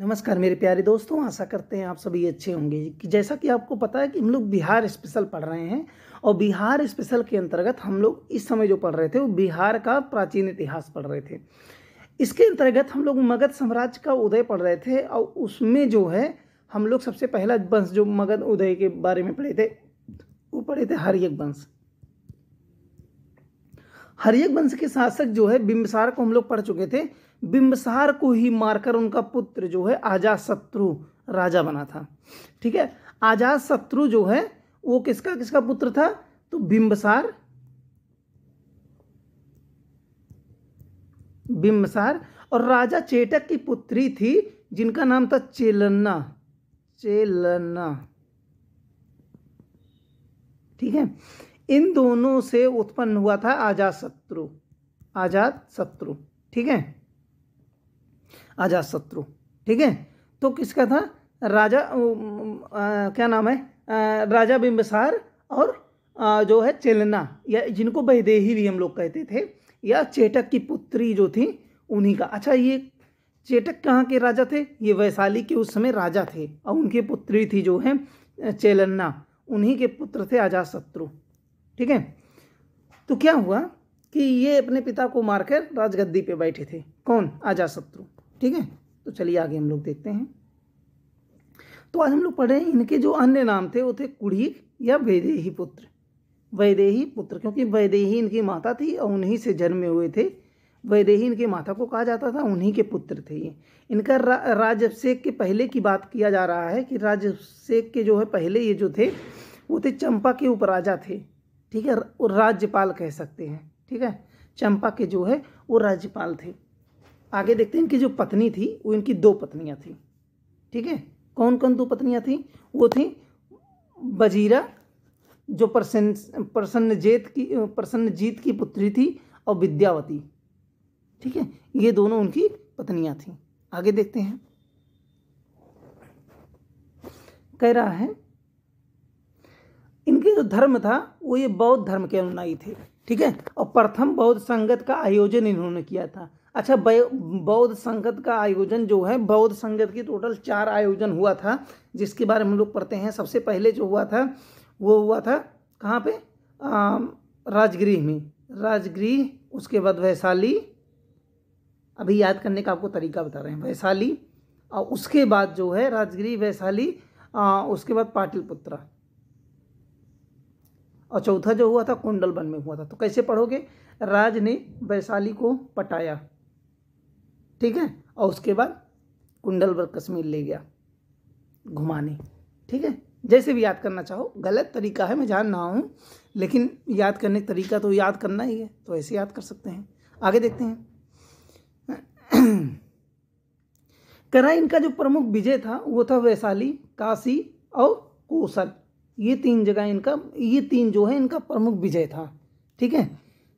नमस्कार मेरे प्यारे दोस्तों आशा करते हैं आप सभी अच्छे होंगे कि जैसा कि आपको पता है कि हम लोग बिहार स्पेशल पढ़ रहे हैं और बिहार स्पेशल के अंतर्गत हम लोग इस समय जो पढ़ रहे थे वो बिहार का प्राचीन इतिहास पढ़ रहे थे इसके अंतर्गत हम लोग मगध साम्राज्य का उदय पढ़ रहे थे और उसमें जो है हम लोग सबसे पहला वंश जो मगध उदय के बारे में पढ़े थे वो पढ़े थे हरियक वंश हरियक वंश के शासक जो है बिम्बसार को हम लोग पढ़ चुके थे बिम्बसार को ही मारकर उनका पुत्र जो है आजाद शत्रु राजा बना था ठीक है आजाद शत्रु जो है वो किसका किसका पुत्र था तो बिम्बसार बिम्बसार और राजा चेटक की पुत्री थी जिनका नाम था चेलन्ना चेलन्ना ठीक है इन दोनों से उत्पन्न हुआ था आजाद शत्रु आजाद शत्रु ठीक है आजाद शत्रु ठीक है तो किसका था राजा आ, क्या नाम है आ, राजा बिंबसार और आ, जो है चेलना या जिनको बहदेही भी हम लोग कहते थे या चेटक की पुत्री जो थी उन्हीं का अच्छा ये चेटक कहाँ के राजा थे ये वैशाली के उस समय राजा थे और उनकी पुत्री थी जो है चेलन्ना उन्हीं के पुत्र थे आजाद शत्रु ठीक है तो क्या हुआ कि ये अपने पिता को मारकर राजगद्दी पे बैठे थे कौन आजा शत्रु ठीक है तो चलिए आगे हम लोग देखते हैं तो आज हम लोग पढ़े इनके जो अन्य नाम थे वो थे कुड़ी या वैदेही पुत्र वैदेही पुत्र क्योंकि वैदेही इनकी माता थी और उन्हीं से जन्मे हुए थे वैदेही इनकी माता को कहा जाता था उन्हीं के पुत्र थे ये इनका रा, राजअभिषेक के पहले की बात किया जा रहा है कि राजअभिषेक के जो है पहले ये जो थे वो थे चंपा के उपराजा थे ठीक है राज्यपाल कह सकते हैं ठीक है चंपा के जो है वो राज्यपाल थे आगे देखते हैं इनकी जो पत्नी थी वो इनकी दो पत्नियाँ थी ठीक है कौन कौन दो पत्नियाँ थी वो थी बजीरा जो प्रसन्न प्रसन्न जेत की प्रसन्न जीत की पुत्री थी और विद्यावती ठीक है ये दोनों उनकी पत्नियाँ थीं आगे देखते हैं कह रहा है इनके जो धर्म था वो ये बौद्ध धर्म के अनुयायी थे ठीक है और प्रथम बौद्ध संगत का आयोजन इन्होंने किया था अच्छा बौद्ध संगत का आयोजन जो है बौद्ध संगत की टोटल चार आयोजन हुआ था जिसके बारे में हम लोग पढ़ते हैं सबसे पहले जो हुआ था वो हुआ था कहाँ पे राजगृह में राजगृह उसके बाद वैशाली अभी याद करने का आपको तरीका बता रहे हैं वैशाली और उसके बाद जो है राजगृह वैशाली उसके बाद पाटिलपुत्रा और चौथा जो हुआ था कुंडल वन में हुआ था तो कैसे पढ़ोगे राज ने वैशाली को पटाया ठीक है और उसके बाद कुंडल वर कश्मीर ले गया घुमाने ठीक है जैसे भी याद करना चाहो गलत तरीका है मैं जान रहा हूँ लेकिन याद करने का तरीका तो याद करना ही है तो ऐसे याद कर सकते हैं आगे देखते हैं करा इनका जो प्रमुख विजय था वो था वैशाली काशी और कौशल ये तीन जगह इनका ये तीन जो है इनका प्रमुख विजय था ठीक है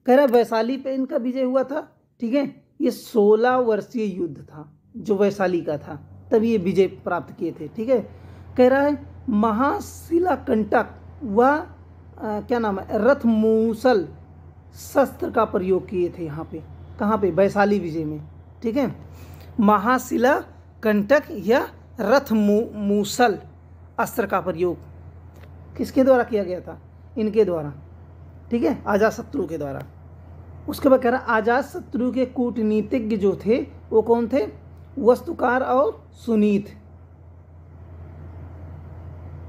कह रहा वैशाली पे इनका विजय हुआ था ठीक है ये सोलह वर्षीय युद्ध था जो वैशाली का था तब ये विजय प्राप्त किए थे ठीक है कह रहा है महाशिला कंटक व क्या नाम है रथ मूसल शस्त्र का प्रयोग किए थे यहाँ पे कहाँ पे वैशाली विजय में ठीक है महाशिला कंटक या रथ मू मूसल अस्त्र का प्रयोग किसके द्वारा किया गया था इनके द्वारा ठीक है आजाद शत्रु के द्वारा उसके बाद कह रहा आजाद शत्रु के कूटनीतिज्ञ जो थे वो कौन थे वस्तुकार और सुनीत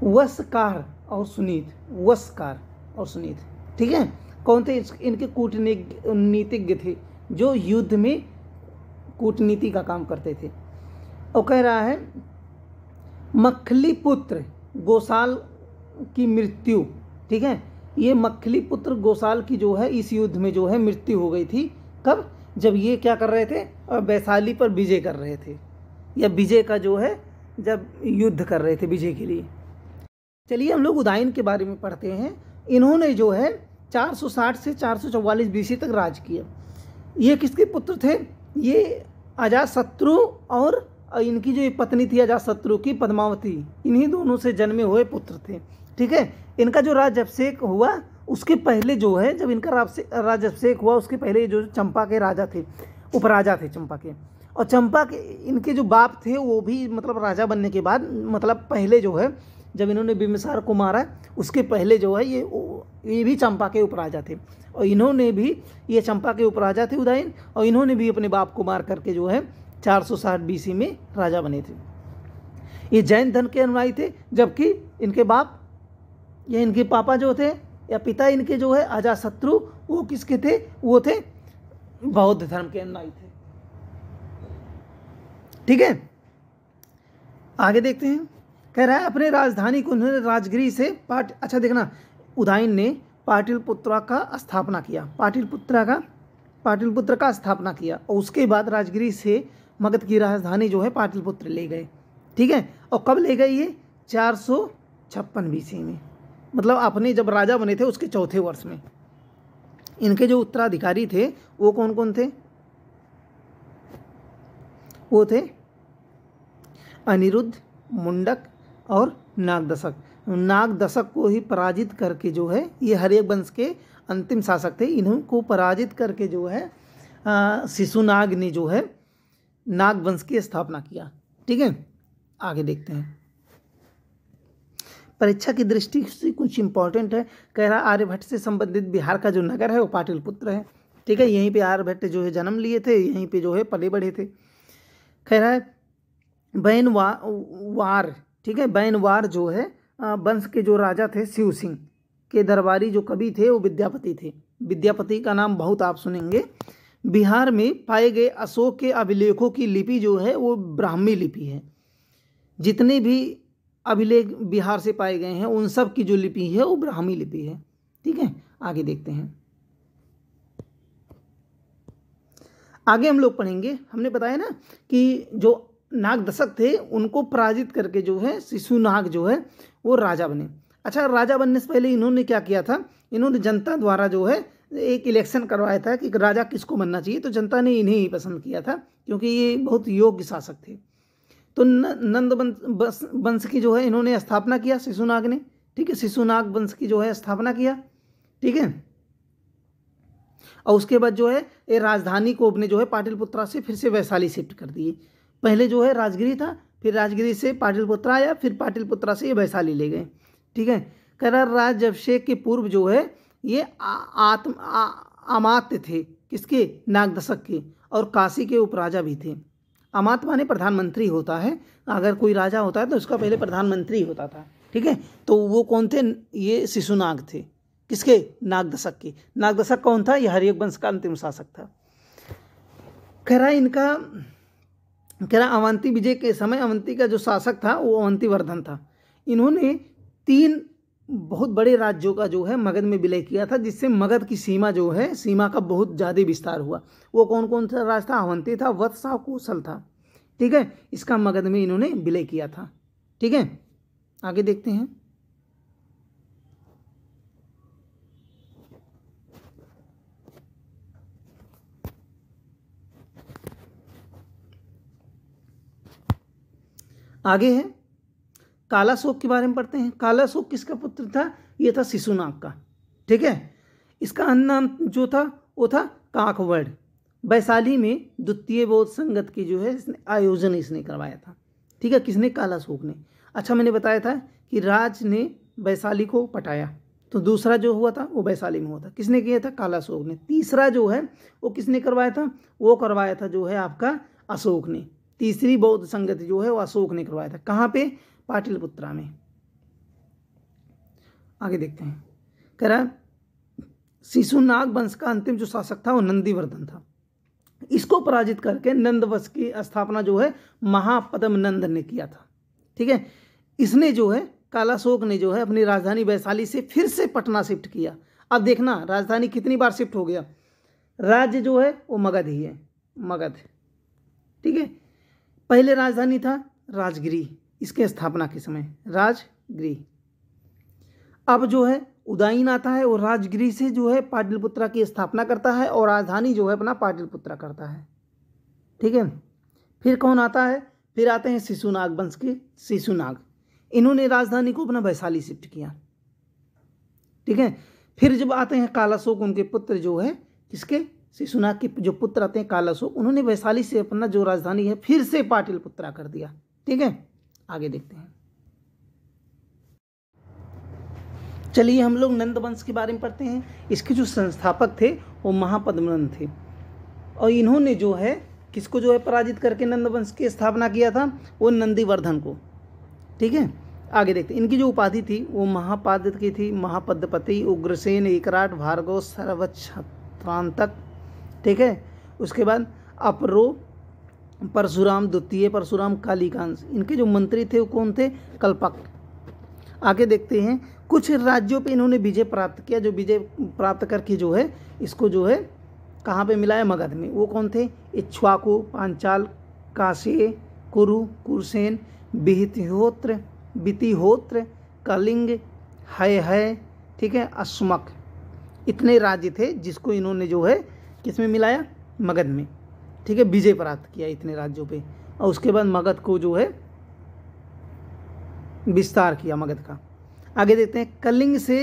वस्कार और सुनीत वस्कार और सुनीत ठीक है कौन थे इनके कूटनीतिज्ञ थे जो युद्ध में कूटनीति का काम करते थे और कह रहा है मखली पुत्र गोसाल की मृत्यु ठीक है ये मखली पुत्र गोसाल की जो है इस युद्ध में जो है मृत्यु हो गई थी कब जब ये क्या कर रहे थे और वैशाली पर विजय कर रहे थे या विजय का जो है जब युद्ध कर रहे थे विजय के लिए चलिए हम लोग उदायन के बारे में पढ़ते हैं इन्होंने जो है 460 से 444 बीसी तक राज किया ये किसके पुत्र थे ये अजाशत्रु शत्रु और इनकी जो पत्नी थी अजाशत्रु शत्रु की पद्मावती इन्हीं दोनों से जन्मे हुए पुत्र थे ठीक है इनका जो राज अभिषेक हुआ उसके पहले जो है जब इनका राज अभिषेक हुआ उसके पहले जो चंपा के राजा थे उपराजा थे चंपा के और चंपा के इनके जो बाप थे वो भी मतलब राजा बनने के बाद मतलब पहले जो है जब इन्होंने बिम्बिसार को मारा उसके पहले जो है ये ये भी चंपा के उपराजा थे और इन्होंने भी ये चंपा के उपराजा थे उदयन और इन्होंने भी अपने बाप को मार करके जो है चार सौ साठ बीसी में राजा बने थे ये जैन धन के अनुयायी थे जबकि इनके बाप ये इनके पापा जो थे या पिता इनके जो है आजा शत्रु वो किसके थे वो थे बौद्ध धर्म के अनुयायी थे ठीक है आगे देखते हैं कह रहा है अपने राजधानी को उन्होंने राजगिरी से पाट अच्छा देखना उदयन ने पाटिलपुत्रा का स्थापना किया पाटिलपुत्रा का पाटिलपुत्र का स्थापना किया और उसके बाद राजगिरी से मगध की राजधानी जो है पाटिलपुत्र ले गए ठीक है और कब ले गए ये चार सौ छप्पन बीसवी में मतलब अपने जब राजा बने थे उसके चौथे वर्ष में इनके जो उत्तराधिकारी थे वो कौन कौन थे वो थे अनिरुद्ध मुंडक और नागदशक नागदशक को ही पराजित करके जो है ये हरेक वंश के अंतिम शासक थे इन्हों को पराजित करके जो है शिशुनाग ने जो है नाग वंश की स्थापना किया ठीक है आगे देखते हैं परीक्षा की दृष्टि से कुछ इंपॉर्टेंट है कह रहा आर्यभट्ट से संबंधित बिहार का जो नगर है वो पाटिलपुत्र है ठीक है यहीं पे आर्यभट्ट जो है जन्म लिए थे यहीं पे जो है पले बढ़े थे कह रहा है बैन वा, वार ठीक है बैनवार जो है वंश के जो राजा थे शिव सिंह के दरबारी जो कवि थे वो विद्यापति थे विद्यापति का नाम बहुत आप सुनेंगे बिहार में पाए गए अशोक के अभिलेखों की लिपि जो है वो ब्राह्मी लिपि है जितने भी अभिलेख बिहार से पाए गए हैं उन सब की जो लिपि है वो ब्राह्मी लिपि है ठीक है आगे देखते हैं आगे हम लोग पढ़ेंगे हमने बताया ना कि जो नाग दशक थे उनको पराजित करके जो है शिशु नाग जो है वो राजा बने अच्छा राजा बनने से पहले इन्होंने क्या किया था इन्होंने जनता द्वारा जो है एक इलेक्शन करवाया था कि राजा किसको बनना चाहिए तो जनता ने इन्हें ही पसंद किया था क्योंकि ये बहुत योग्य शासक थे तो नंद वंश की जो है इन्होंने स्थापना किया शिशुनाग ने ठीक है शिशुनाग वंश की जो है स्थापना किया ठीक है और उसके बाद जो है ये राजधानी को अपने जो है पाटिलपुत्रा से फिर से वैशाली शिफ्ट कर दिए पहले जो है राजगिरी था फिर राजगिरी से पाटिलपुत्रा आया फिर पाटिलपुत्रा से ये वैशाली ले गए ठीक है कह रहा राज अभिषेक के पूर्व जो है ये आत्म आमात्य थे किसके नागदशक के और काशी के उपराजा भी थे अमात माने प्रधानमंत्री होता है अगर कोई राजा होता है तो उसका पहले प्रधानमंत्री होता था ठीक है तो वो कौन थे ये शिशुनाग थे किसके नागदशक के नागदशक कौन था यह हरियक वंश का अंतिम शासक था कह रहा इनका कह रहा अवंती विजय के समय अवंती का जो शासक था वो अवंती वर्धन था इन्होंने तीन बहुत बड़े राज्यों का जो है मगध में विलय किया था जिससे मगध की सीमा जो है सीमा का बहुत ज़्यादा विस्तार हुआ वो कौन कौन सा राज था अवंती था वत्सा कौशल था ठीक है इसका मगध में इन्होंने विलय किया था ठीक है आगे देखते हैं आगे है काला शोक के बारे में पढ़ते हैं काला शोक किसका पुत्र था यह था शिशुनाग का ठीक है इसका अन्य नाम जो था वो था काकवर्ड वैशाली में द्वितीय बौद्ध संगत की जो है इसने आयोजन इसने करवाया था ठीक है किसने काला शोक ने अच्छा मैंने बताया था कि राज ने वैशाली को पटाया तो दूसरा जो हुआ था वो वैशाली में हुआ था किसने किया था काला शोक ने तीसरा जो है वो किसने करवाया था वो करवाया था जो है आपका अशोक ने तीसरी बौद्ध संगत जो है वो अशोक ने करवाया था कहाँ पे पाटिलपुत्रा में आगे देखते हैं कह रहा है शिशुनाग वंश का अंतिम जो शासक था वो नंदीवर्धन था इसको पराजित करके नंदवंश की स्थापना जो है महापदम नंद ने किया था ठीक है इसने जो है कालाशोक ने जो है अपनी राजधानी वैशाली से फिर से पटना शिफ्ट किया अब देखना राजधानी कितनी बार शिफ्ट हो गया राज्य जो है वो मगध ही है मगध ठीक है पहले राजधानी था राजगिरी इसके स्थापना के समय राजगृह अब जो है उदयन आता है और राजगृह से जो है पाटलिपुत्रा की स्थापना करता है और राजधानी जो है अपना पाटलिपुत्रा करता है ठीक है फिर कौन आता है फिर आते हैं शिशुनाग वंश के शिशुनाग इन्होंने राजधानी को अपना वैशाली शिफ्ट किया ठीक है फिर जब आते हैं कालाशोक उनके पुत्र जो है किसके शिशुनाग के जो पुत्र आते हैं कालाशोक उन्होंने वैशाली से अपना जो राजधानी है फिर से पाटिलपुत्रा कर दिया ठीक है आगे देखते हैं चलिए हम लोग नंद वंश के बारे में पढ़ते हैं इसके जो संस्थापक थे वो महापद्मनंद थे और इन्होंने जो है किसको जो है पराजित करके नंद वंश की स्थापना किया था वो नंदीवर्धन को ठीक है आगे देखते हैं इनकी जो उपाधि थी वो महापाद की थी महापद्मपति उग्रसेन एकराट भार्गव सर्वक्षत्रांतक ठीक है उसके बाद अपरो परशुराम द्वितीय परशुराम कालीकांश इनके जो मंत्री थे वो कौन थे कल्पक आगे देखते हैं कुछ राज्यों पे इन्होंने विजय प्राप्त किया जो विजय प्राप्त करके जो है इसको जो है कहाँ पे मिला है मगध में वो कौन थे इच्छुआकू पांचाल काशे कुरु कुरसेन बिहतिहोत्र बितिहोत्र कलिंग हय हय ठीक है अस्मक इतने राज्य थे जिसको इन्होंने जो है किस में मिलाया मगध में ठीक है विजय प्राप्त किया इतने राज्यों पे और उसके बाद मगध को जो है विस्तार किया मगध का आगे देखते हैं कलिंग से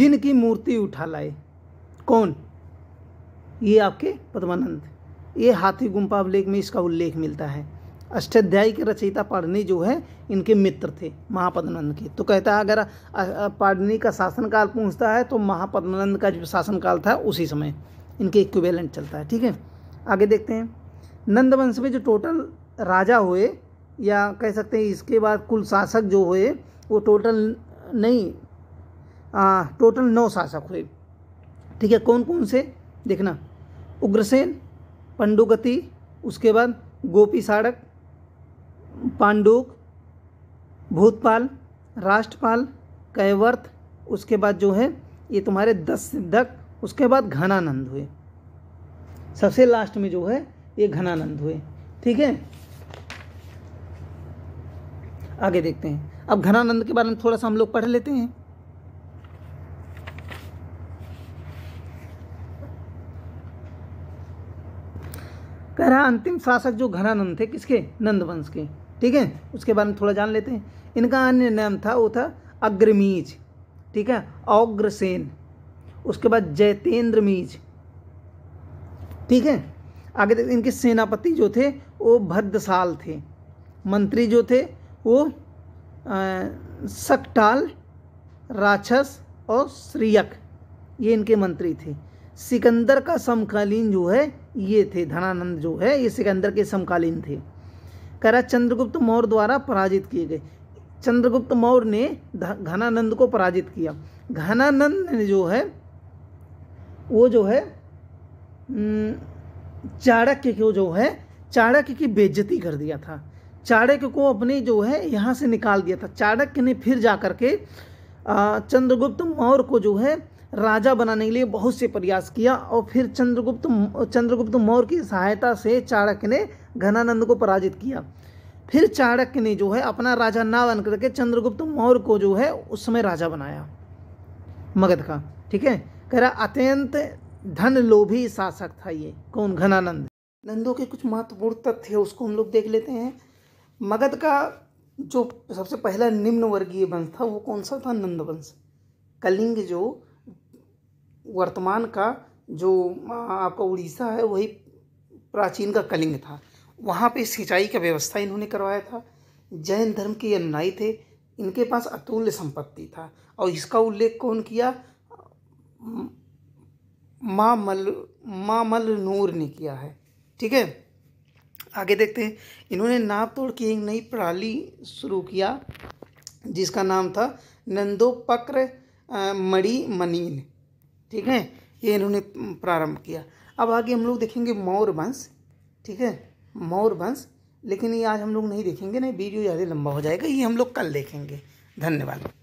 जिन की मूर्ति उठा लाए कौन ये आपके पद्मानंद ये हाथी गुम्पा लेख में इसका उल्लेख मिलता है अष्टाध्यायी के रचयिता पाड़नी जो है इनके मित्र थे महापद्मानंद के तो कहता है अगर पाड़नी का शासनकाल पहुंचता है तो महापद्मानंद का जो शासनकाल था उसी समय इनके इक्विवेलेंट चलता है ठीक है आगे देखते हैं नंदवंश में जो टोटल राजा हुए या कह सकते हैं इसके बाद कुल शासक जो हुए वो टोटल नहीं आ, टोटल नौ शासक हुए ठीक है कौन कौन से देखना उग्रसेन पंडुगति उसके बाद गोपी साड़क पांडुक भूतपाल राष्ट्रपाल कैवर्थ उसके बाद जो है ये तुम्हारे दस सिद्धक उसके बाद घनानंद हुए सबसे लास्ट में जो है ये घनानंद हुए ठीक है आगे देखते हैं अब घनानंद के बारे में थोड़ा सा हम लोग पढ़ लेते हैं कह रहा अंतिम शासक जो घनानंद थे किसके नंद वंश के ठीक है उसके बारे में थोड़ा जान लेते हैं इनका अन्य नाम था वो था अग्रमीज ठीक है अग्रसेन उसके बाद जयतेंद्रमीज मीज ठीक है आगे देखते इनके सेनापति जो थे वो भद्रसाल थे मंत्री जो थे वो सकटाल राक्षस और श्रीयक ये इनके मंत्री थे सिकंदर का समकालीन जो है ये थे धनानंद जो है ये सिकंदर के समकालीन थे करा चंद्रगुप्त मौर्य द्वारा पराजित किए गए चंद्रगुप्त मौर्य ने घनानंद को पराजित किया घनानंद ने जो है वो जो है हम्म, चाणक्य को जो है चाणक्य की बेज्जती कर दिया था चाणक्य को अपने जो है यहाँ से निकाल दिया था चाणक्य ने फिर जा कर के चंद्रगुप्त मौर्य को जो है राजा बनाने के लिए बहुत से प्रयास किया और फिर चंद्रगुप्त चंद्रगुप्त मौर्य की सहायता से चाणक्य ने घनानंद को पराजित किया फिर चाणक्य ने जो है अपना राजा ना बन करके चंद्रगुप्त मौर्य को जो है उस समय राजा बनाया मगध का ठीक है कह रहा अत्यंत धन लोभी शासक था ये कौन घनानंद नंदों के कुछ महत्वपूर्ण तथ्य उसको हम लोग देख लेते हैं मगध का जो सबसे पहला निम्न वर्गीय वंश था वो कौन सा था नंद वंश कलिंग जो वर्तमान का जो आपका उड़ीसा है वही प्राचीन का कलिंग था वहाँ पे सिंचाई का व्यवस्था इन्होंने करवाया था जैन धर्म के अनुयायी थे इनके पास अतुल्य संपत्ति था और इसका उल्लेख कौन किया मामल मामल नूर ने किया है ठीक है आगे देखते हैं इन्होंने नाप तोड़ की एक नई प्रणाली शुरू किया जिसका नाम था नंदोपक्र मणि मनीन ठीक है ये इन्होंने प्रारंभ किया अब आगे हम लोग देखेंगे मौर वंश ठीक है मौर वंश लेकिन ये आज हम लोग नहीं देखेंगे नहीं वीडियो ज़्यादा लंबा हो जाएगा ये हम लोग कल देखेंगे धन्यवाद